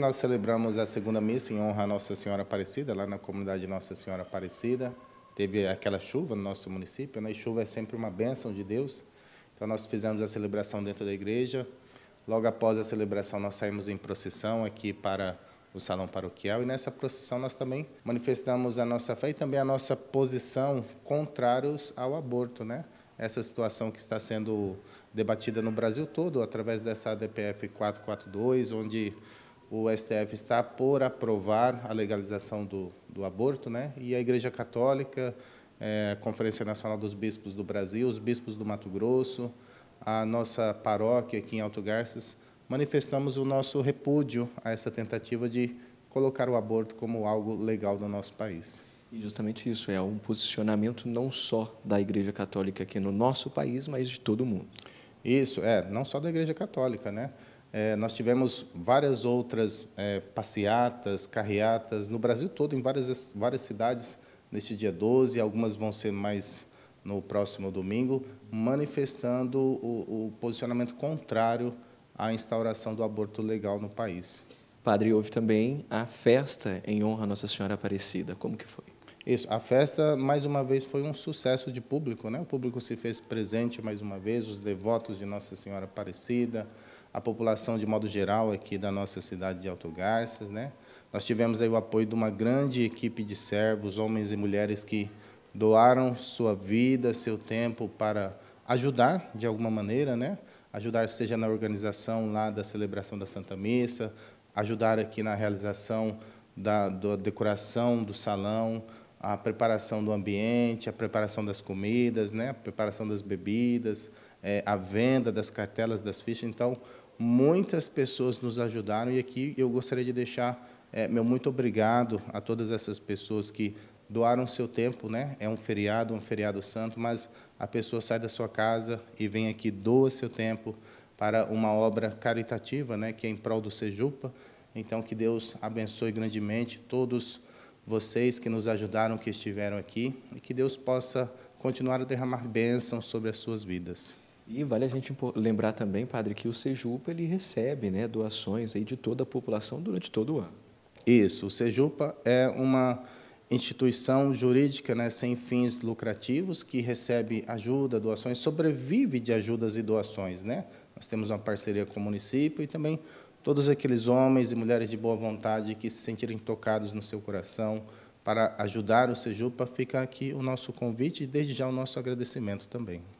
Nós celebramos a segunda missa em honra a Nossa Senhora Aparecida, lá na comunidade Nossa Senhora Aparecida. Teve aquela chuva no nosso município, né? e chuva é sempre uma bênção de Deus. Então nós fizemos a celebração dentro da igreja. Logo após a celebração, nós saímos em procissão aqui para o salão paroquial e nessa procissão nós também manifestamos a nossa fé e também a nossa posição contrários ao aborto, né? Essa situação que está sendo debatida no Brasil todo através dessa DPF 442, onde o STF está por aprovar a legalização do, do aborto, né? e a Igreja Católica, é, Conferência Nacional dos Bispos do Brasil, os bispos do Mato Grosso, a nossa paróquia aqui em Alto Garças, manifestamos o nosso repúdio a essa tentativa de colocar o aborto como algo legal no nosso país. E justamente isso, é um posicionamento não só da Igreja Católica aqui no nosso país, mas de todo o mundo. Isso, é, não só da Igreja Católica, né? É, nós tivemos várias outras é, passeatas, carreatas no Brasil todo, em várias, várias cidades, neste dia 12, algumas vão ser mais no próximo domingo, manifestando o, o posicionamento contrário à instauração do aborto legal no país. Padre, houve também a festa em honra a Nossa Senhora Aparecida. Como que foi? Isso, a festa mais uma vez foi um sucesso de público, né? O público se fez presente mais uma vez, os devotos de Nossa Senhora Aparecida, a população de modo geral aqui da nossa cidade de Alto Garças, né? Nós tivemos aí o apoio de uma grande equipe de servos, homens e mulheres que doaram sua vida, seu tempo para ajudar de alguma maneira, né? Ajudar seja na organização lá da celebração da Santa Missa, ajudar aqui na realização da, da decoração do salão, a preparação do ambiente, a preparação das comidas, né? A preparação das bebidas, é, a venda das cartelas, das fichas. Então, Muitas pessoas nos ajudaram e aqui eu gostaria de deixar é, meu muito obrigado a todas essas pessoas que doaram seu tempo, né? É um feriado, um feriado santo, mas a pessoa sai da sua casa e vem aqui doa seu tempo para uma obra caritativa, né? Que é em prol do Sejupa. Então que Deus abençoe grandemente todos vocês que nos ajudaram, que estiveram aqui, e que Deus possa continuar a derramar bênçãos sobre as suas vidas. E vale a gente lembrar também, padre, que o Sejupa ele recebe né, doações aí de toda a população durante todo o ano. Isso, o Sejupa é uma instituição jurídica né, sem fins lucrativos que recebe ajuda, doações, sobrevive de ajudas e doações. Né? Nós temos uma parceria com o município e também todos aqueles homens e mulheres de boa vontade que se sentirem tocados no seu coração para ajudar o Sejupa, fica aqui o nosso convite e desde já o nosso agradecimento também.